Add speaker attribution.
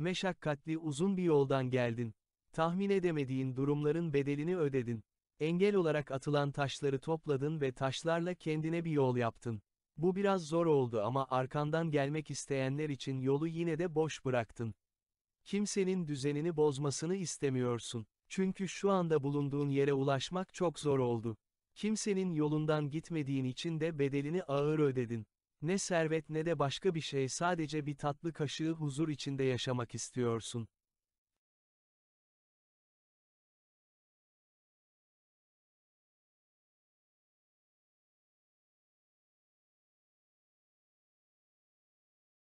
Speaker 1: Meşakkatli uzun bir yoldan geldin. Tahmin edemediğin durumların bedelini ödedin. Engel olarak atılan taşları topladın ve taşlarla kendine bir yol yaptın. Bu biraz zor oldu ama arkandan gelmek isteyenler için yolu yine de boş bıraktın. Kimsenin düzenini bozmasını istemiyorsun. Çünkü şu anda bulunduğun yere ulaşmak çok zor oldu. Kimsenin yolundan gitmediğin için de bedelini ağır ödedin. Ne servet ne de başka bir şey sadece bir tatlı kaşığı huzur içinde yaşamak istiyorsun.